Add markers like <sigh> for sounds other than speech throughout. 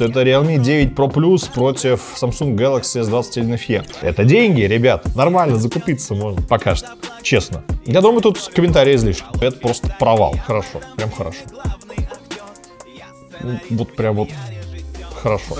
Это Realme 9 Pro Plus против Samsung Galaxy S21 FE. Это деньги, ребят. Нормально закупиться можно пока что. Честно. Я думаю, тут комментарии излишни. Это просто провал. Хорошо. Прям хорошо. Вот прям вот хорошо.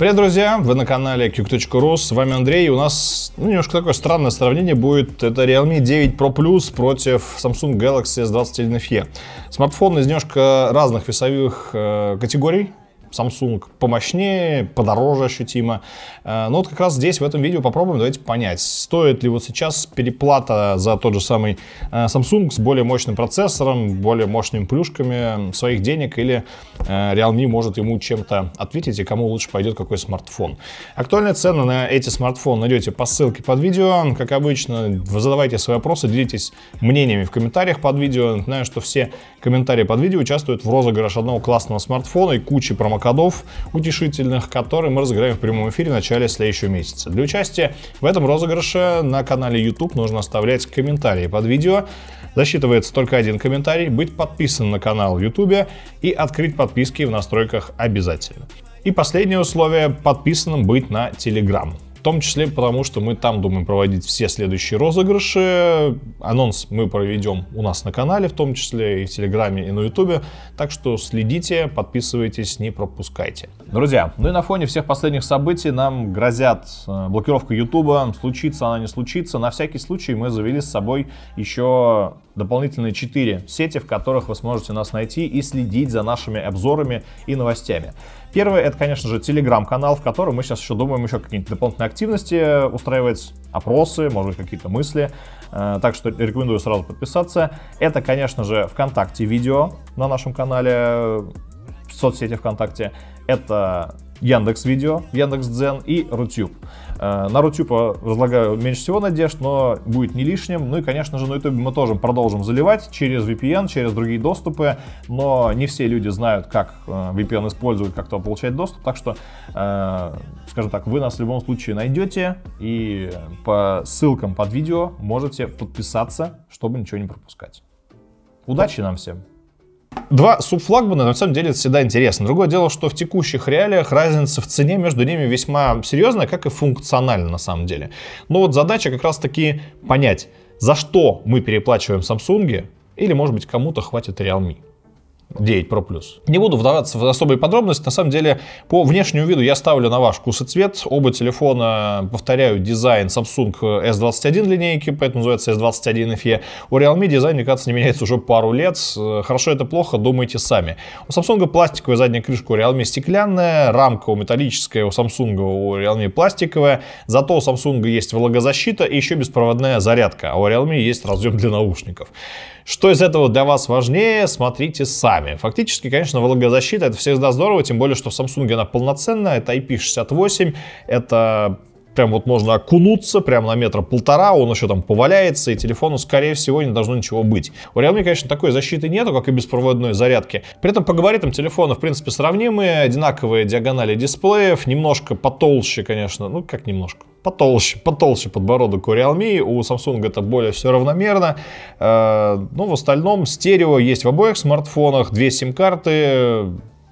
Привет, друзья! Вы на канале Q.Rus, с вами Андрей. у нас ну, немножко такое странное сравнение будет. Это Realme 9 Pro Plus против Samsung Galaxy S21 FE. Смартфон из немножко разных весовых э, категорий. Samsung помощнее, подороже ощутимо. Э, но вот как раз здесь, в этом видео, попробуем давайте понять, стоит ли вот сейчас переплата за тот же самый э, Samsung с более мощным процессором, более мощными плюшками своих денег или Э, Realme может ему чем-то ответить и кому лучше пойдет какой смартфон. Актуальные цены на эти смартфоны найдете по ссылке под видео. Как обычно, задавайте свои вопросы, делитесь мнениями в комментариях под видео. Знаю, что все комментарии под видео участвуют в розыгрыше одного классного смартфона и кучи промокодов утешительных, которые мы разыграем в прямом эфире в начале следующего месяца. Для участия в этом розыгрыше на канале YouTube нужно оставлять комментарии под видео. Засчитывается только один комментарий, быть подписан на канал в YouTube и открыть подписки в настройках обязательно. И последнее условие – подписанным быть на Telegram. В том числе потому, что мы там думаем проводить все следующие розыгрыши. Анонс мы проведем у нас на канале, в том числе и в Телеграме, и на Ютубе. Так что следите, подписывайтесь, не пропускайте. Друзья, ну и на фоне всех последних событий нам грозят э, блокировка Ютуба. Случится она, не случится. На всякий случай мы завели с собой еще дополнительные 4 сети, в которых вы сможете нас найти и следить за нашими обзорами и новостями. Первое, это, конечно же, телеграм-канал, в котором мы сейчас еще думаем еще какие-нибудь дополнительные активности, устраивать опросы, может быть, какие-то мысли. Э, так что рекомендую сразу подписаться. Это, конечно же, ВКонтакте видео на нашем канале, в соцсети ВКонтакте. Это Яндекс Видео, Яндекс Дзен и Рутюб. Э, на Рутюпа разлагаю меньше всего надежд, но будет не лишним. Ну и, конечно же, на YouTube мы тоже продолжим заливать через VPN, через другие доступы, но не все люди знают, как э, VPN использовать, как то получать доступ, так что, э, скажем так, вы нас в любом случае найдете и по ссылкам под видео можете подписаться, чтобы ничего не пропускать. Удачи нам всем! Два субфлагмана, на самом деле, это всегда интересно. Другое дело, что в текущих реалиях разница в цене между ними весьма серьезная, как и функциональна на самом деле. Но вот задача как раз-таки понять, за что мы переплачиваем Samsung, или, может быть, кому-то хватит Realme. 9 Pro Plus. Не буду вдаваться в особые подробности. На самом деле, по внешнему виду я ставлю на ваш вкус и цвет. Оба телефона Повторяю дизайн Samsung S21 линейки, поэтому называется S21 FE. У Realme дизайн, мне кажется, не меняется уже пару лет. Э, хорошо это плохо, думайте сами. У Samsung пластиковая задняя крышка, у Realme стеклянная, рамка у металлическая, у Samsung у Realme пластиковая. Зато у Samsung есть влагозащита и еще беспроводная зарядка, а у Realme есть разъем для наушников. Что из этого для вас важнее, смотрите сами руками. Фактически, конечно, влагозащита это всегда здорово, тем более, что в Samsung она полноценная, это IP68, это прям вот можно окунуться, прям на метра полтора, он еще там поваляется, и телефону, скорее всего, не должно ничего быть. У Realme, конечно, такой защиты нету, как и беспроводной зарядки. При этом по габаритам телефона, в принципе, сравнимые, одинаковые диагонали дисплеев, немножко потолще, конечно, ну как немножко, потолще, потолще подбородок у Realme, у Samsung это более все равномерно. Э, ну, в остальном стерео есть в обоих смартфонах, две сим-карты,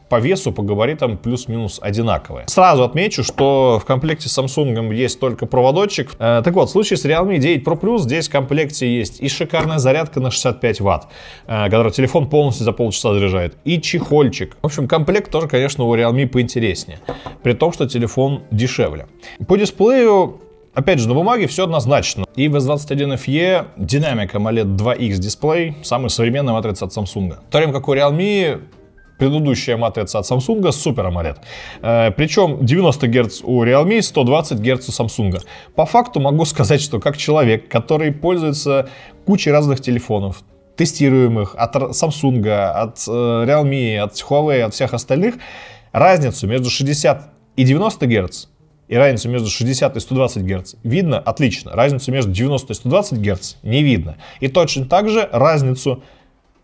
по весу, по габаритам плюс-минус одинаковые. Сразу отмечу, что в комплекте с Samsung есть только проводочек. Э, так вот, в случае с Realme 9 Pro Plus здесь в комплекте есть и шикарная зарядка на 65 ватт, э, которая телефон полностью за полчаса заряжает, и чехольчик. В общем, комплект тоже, конечно, у Realme поинтереснее, при том, что телефон дешевле. По дисплею Опять же, на бумаге все однозначно. И в S21FE Dynamic AMOLED 2X дисплей, самый современный матрица от Samsung. В то время как у Realme предыдущая матрица от Samsung супер AMOLED. Причем 90 Гц у Realme, 120 Гц у Samsung. По факту могу сказать, что как человек, который пользуется кучей разных телефонов, тестируемых от Samsung, от э, Realme, от Huawei, от всех остальных, разницу между 60 и 90 Гц и разницу между 60 и 120 Гц видно отлично. Разницу между 90 и 120 Гц не видно. И точно так же разницу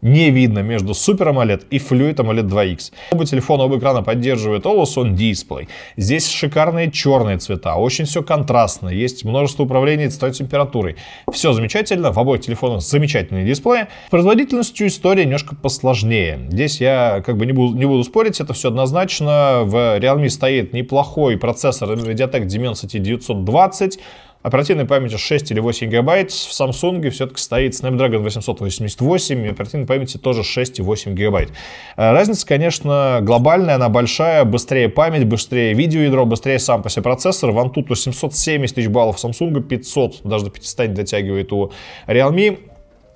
не видно между Super AMOLED и Fluid AMOLED 2X. Оба телефона, оба экрана поддерживают OLED on Display. Здесь шикарные черные цвета, очень все контрастно, есть множество управлений цветовой температурой. Все замечательно, в обоих телефонах замечательные дисплеи. С производительностью история немножко посложнее. Здесь я как бы не буду, не буду спорить, это все однозначно. В Realme стоит неплохой процессор Mediatek Dimensity 920, Оперативной памяти 6 или 8 гигабайт. В Samsung все-таки стоит Snapdragon 888, и оперативной памяти тоже 6 и 8 гигабайт. Э, разница, конечно, глобальная, она большая. Быстрее память, быстрее видеоядро, быстрее сам по себе процессор. В Antutu 770 тысяч баллов, Samsung 500, даже до 500 дотягивает у Realme.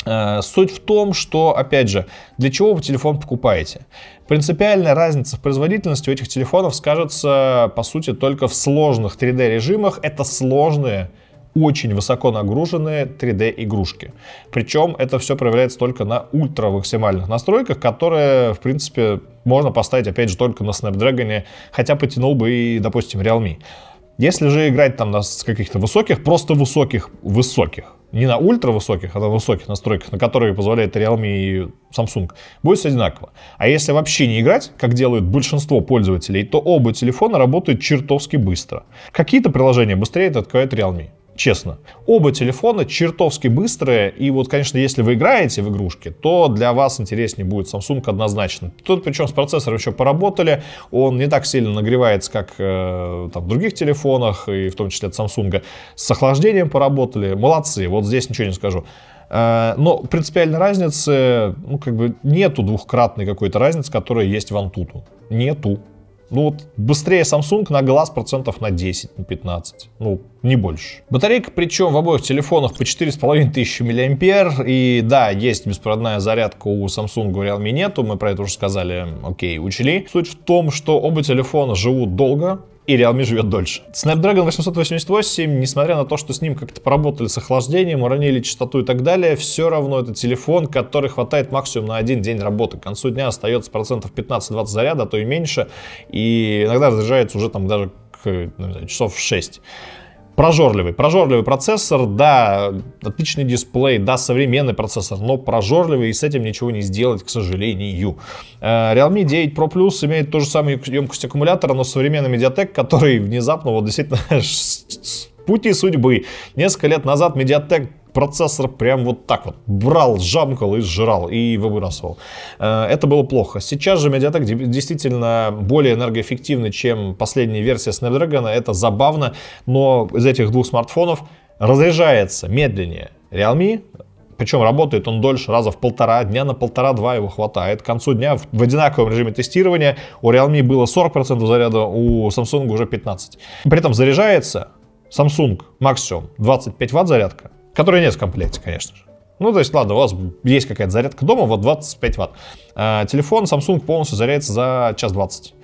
Э, суть в том, что, опять же, для чего вы телефон покупаете? Принципиальная разница в производительности у этих телефонов скажется, по сути, только в сложных 3D-режимах. Это сложные очень высоко нагруженные 3D игрушки. Причем это все проявляется только на ультра максимальных настройках, которые, в принципе, можно поставить, опять же, только на Snapdragon, хотя потянул бы и, допустим, Realme. Если же играть там на каких-то высоких, просто высоких, высоких не на ультравысоких, а на высоких настройках, на которые позволяет Realme и Samsung, будет все одинаково. А если вообще не играть, как делают большинство пользователей, то оба телефона работают чертовски быстро. Какие-то приложения быстрее это открывает Realme честно. Оба телефона чертовски быстрые, и вот, конечно, если вы играете в игрушки, то для вас интереснее будет Samsung однозначно. Тут причем с процессором еще поработали, он не так сильно нагревается, как э, там, в других телефонах, и в том числе от Samsung. С охлаждением поработали, молодцы, вот здесь ничего не скажу. Э, но принципиальной разницы, ну, как бы нету двухкратной какой-то разницы, которая есть в Antutu. Нету. Ну вот быстрее Samsung на глаз процентов на 10, на 15, ну не больше. Батарейка причем в обоих телефонах по 4500 мА. И да, есть беспроводная зарядка у Samsung Realme нету, мы про это уже сказали, окей, учли. Суть в том, что оба телефона живут долго, и Realme живет дольше. Snapdragon 888, несмотря на то, что с ним как-то поработали с охлаждением, уронили частоту и так далее, все равно это телефон, который хватает максимум на один день работы. К концу дня остается процентов 15-20 заряда, а то и меньше, и иногда разряжается уже там даже к, ну, знаю, часов 6 прожорливый. Прожорливый процессор, да, отличный дисплей, да, современный процессор, но прожорливый и с этим ничего не сделать, к сожалению. Э, Realme 9 Pro Plus имеет ту же самую емкость аккумулятора, но современный Mediatek, который внезапно, вот действительно, <laughs> пути судьбы. Несколько лет назад Mediatek процессор прям вот так вот брал, жамкал и сжирал, и выбрасывал. Э, это было плохо. Сейчас же Mediatek действительно более энергоэффективны, чем последняя версия Snapdragon. Это забавно, но из этих двух смартфонов разряжается медленнее Realme, причем работает он дольше, раза в полтора, дня на полтора-два его хватает. К концу дня в, в одинаковом режиме тестирования у Realme было 40% заряда, у Samsung уже 15%. При этом заряжается Samsung максимум 25 ватт зарядка, которой нет в комплекте, конечно же. Ну, то есть, ладно, у вас есть какая-то зарядка дома, вот 25 ватт. А, телефон Samsung полностью заряжается за час 20.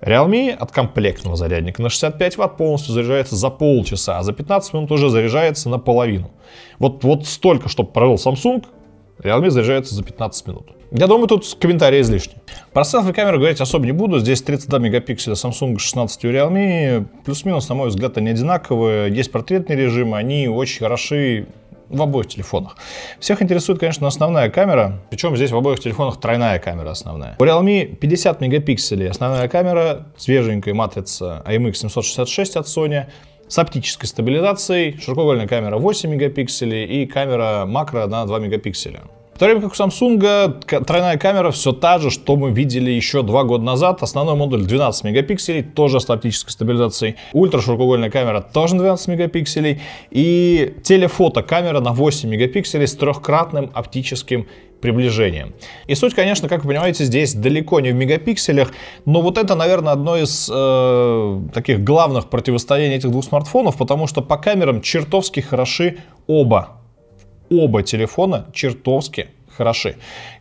Realme от комплектного зарядника на 65 ватт полностью заряжается за полчаса, а за 15 минут уже заряжается наполовину. Вот, вот столько, чтобы провел Samsung, Realme заряжается за 15 минут. Я думаю, тут комментарии излишни. Про селфи камеры говорить особо не буду. Здесь 32 мегапикселя Samsung 16 у Realme. Плюс-минус, на мой взгляд, они одинаковые. Есть портретный режим, они очень хороши в обоих телефонах. Всех интересует, конечно, основная камера, причем здесь в обоих телефонах тройная камера основная. У Realme 50 мегапикселей основная камера, свеженькая матрица IMX766 от Sony, с оптической стабилизацией, широкоугольная камера 8 мегапикселей и камера макро на 2 мегапикселя. В то время как у Samsung тройная камера все та же, что мы видели еще два года назад. Основной модуль 12 мегапикселей, тоже с оптической стабилизацией. Ультраширокоугольная камера тоже 12 мегапикселей. И телефото камера на 8 мегапикселей с трехкратным оптическим приближением. И суть, конечно, как вы понимаете, здесь далеко не в мегапикселях, но вот это, наверное, одно из э, таких главных противостояний этих двух смартфонов, потому что по камерам чертовски хороши оба оба телефона чертовски хороши.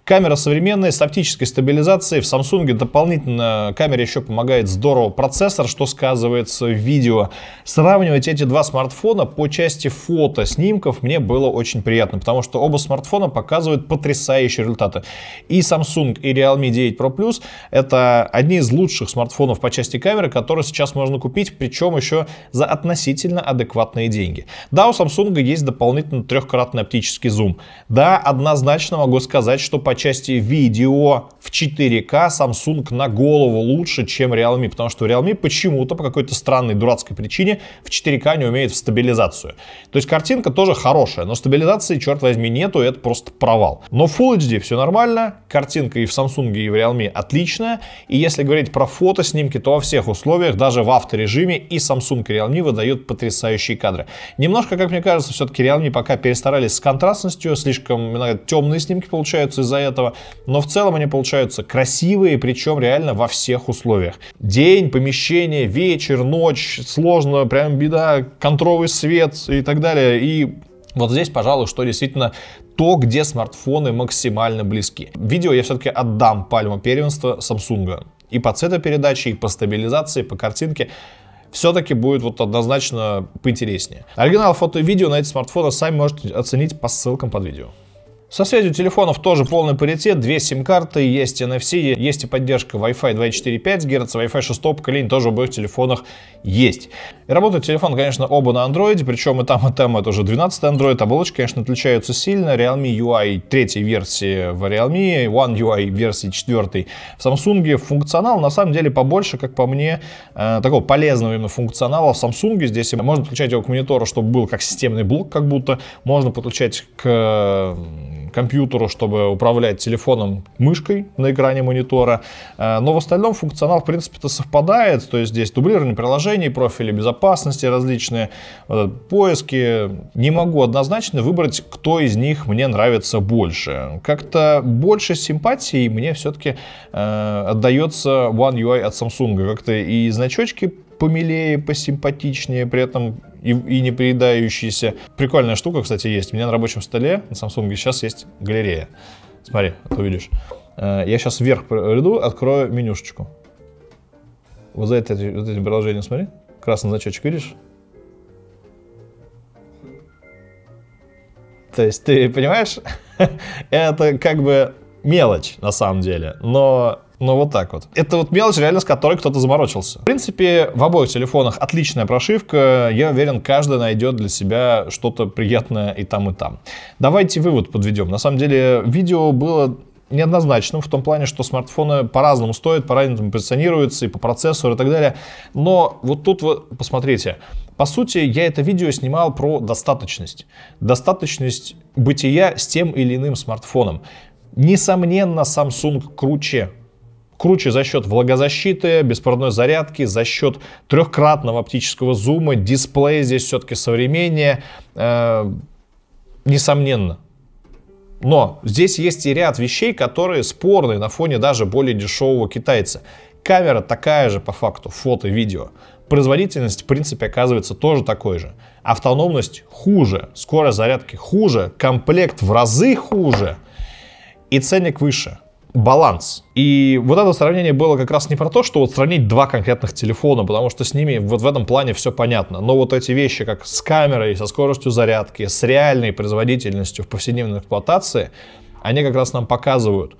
Камера современная, с оптической стабилизацией. В Samsung дополнительно камере еще помогает здорово процессор, что сказывается в видео. Сравнивать эти два смартфона по части фото снимков мне было очень приятно, потому что оба смартфона показывают потрясающие результаты. И Samsung, и Realme 9 Pro Plus — это одни из лучших смартфонов по части камеры, которые сейчас можно купить, причем еще за относительно адекватные деньги. Да, у Samsung есть дополнительно трехкратный оптический зум. Да, однозначного могу сказать, что по части видео в 4К Samsung на голову лучше, чем Realme, потому что Realme почему-то по какой-то странной дурацкой причине в 4К не умеет в стабилизацию. То есть картинка тоже хорошая, но стабилизации, черт возьми, нету, это просто провал. Но Full HD все нормально, картинка и в Samsung, и в Realme отличная, и если говорить про фото, снимки, то во всех условиях, даже в авторежиме и Samsung и Realme выдают потрясающие кадры. Немножко, как мне кажется, все-таки Realme пока перестарались с контрастностью, слишком иногда темные снимки получаются из-за этого, но в целом они получают совершаются красивые, причем реально во всех условиях. День, помещение, вечер, ночь, сложно, прям беда, контровый свет и так далее. И вот здесь, пожалуй, что действительно то, где смартфоны максимально близки. Видео я все-таки отдам пальму первенства Samsung. И по цветопередаче, и по стабилизации, и по картинке все-таки будет вот однозначно поинтереснее. Оригинал фото и видео на эти смартфоны сами можете оценить по ссылкам под видео. Со связью телефонов тоже полный паритет, две сим-карты, есть NFC, есть и поддержка Wi-Fi 2.4.5 Гц, Wi-Fi 6 поколения тоже в обоих телефонах есть. И работает телефон, конечно, оба на Android, причем и там, и там это уже 12 Android, оболочки, конечно, отличаются сильно. Realme UI 3 версии в Realme, One UI версии 4 в Samsung. Функционал, на самом деле, побольше, как по мне, э, такого полезного именно функционала в Samsung. Здесь можно подключать его к монитору, чтобы был как системный блок, как будто. Можно подключать к компьютеру, чтобы управлять телефоном мышкой на экране монитора. Э, но в остальном функционал, в принципе-то, совпадает. То есть здесь дублирование приложений, профили безопасности различные, поиски. Не могу однозначно выбрать, кто из них мне нравится больше. Как-то больше симпатии мне все-таки э, отдается One UI от Samsung. Как-то и значочки помилее, посимпатичнее, при этом и, и не приедающийся. Прикольная штука, кстати, есть. У меня на рабочем столе на Samsung сейчас есть галерея. Смотри, а ты увидишь. Э, я сейчас вверх приду, открою менюшечку. Вот за это, вот этим приложением смотри. Красный значочек, видишь? То есть ты понимаешь, <laughs> это как бы мелочь на самом деле, но но ну, вот так вот. Это вот мелочь, реально, с которой кто-то заморочился. В принципе, в обоих телефонах отличная прошивка. Я уверен, каждый найдет для себя что-то приятное и там, и там. Давайте вывод подведем. На самом деле, видео было неоднозначным в том плане, что смартфоны по-разному стоят, по-разному позиционируются и по процессору и так далее. Но вот тут вот посмотрите. По сути, я это видео снимал про достаточность. Достаточность бытия с тем или иным смартфоном. Несомненно, Samsung круче Круче за счет влагозащиты, беспроводной зарядки, за счет трехкратного оптического зума, дисплей здесь все-таки современнее, э, несомненно. Но здесь есть и ряд вещей, которые спорные на фоне даже более дешевого китайца. Камера такая же по факту, фото, видео. Производительность, в принципе, оказывается тоже такой же. Автономность хуже, скорость зарядки хуже, комплект в разы хуже и ценник выше баланс. И вот это сравнение было как раз не про то, что вот сравнить два конкретных телефона, потому что с ними вот в этом плане все понятно. Но вот эти вещи, как с камерой, со скоростью зарядки, с реальной производительностью в повседневной эксплуатации, они как раз нам показывают,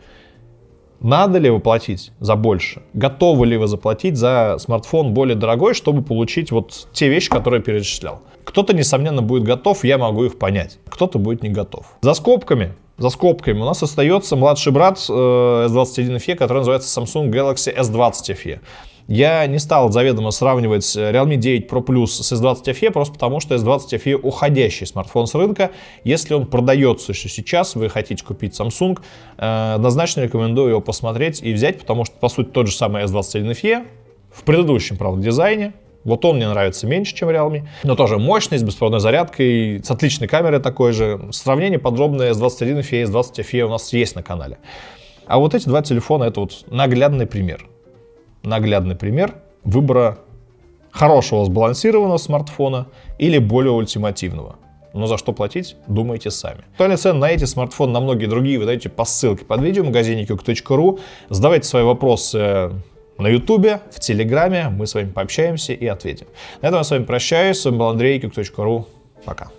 надо ли вы платить за больше, готовы ли вы заплатить за смартфон более дорогой, чтобы получить вот те вещи, которые я перечислял. Кто-то, несомненно, будет готов, я могу их понять. Кто-то будет не готов. За скобками за скобками у нас остается младший брат S21 э, FE, который называется Samsung Galaxy S20 FE. Я не стал заведомо сравнивать э, Realme 9 Pro Plus с S20 FE, просто потому что S20 FE уходящий смартфон с рынка. Если он продается еще сейчас, вы хотите купить Samsung, э, однозначно рекомендую его посмотреть и взять, потому что, по сути, тот же самый S21 FE в предыдущем, правда, дизайне, вот он мне нравится меньше, чем Realme. Но тоже мощный, с беспроводной зарядкой, с отличной камерой такой же. Сравнение подробное с 21 FE и с 20 FE у нас есть на канале. А вот эти два телефона это вот наглядный пример. Наглядный пример выбора хорошего сбалансированного смартфона или более ультимативного. Но за что платить, думайте сами. Актуальные цены на эти смартфоны, на многие другие вы найдете по ссылке под видео в магазине kuk.ru. Задавайте свои вопросы на Ютубе, в Телеграме. Мы с вами пообщаемся и ответим. На этом я с вами прощаюсь. С вами был Андрей, кик.ру. Пока.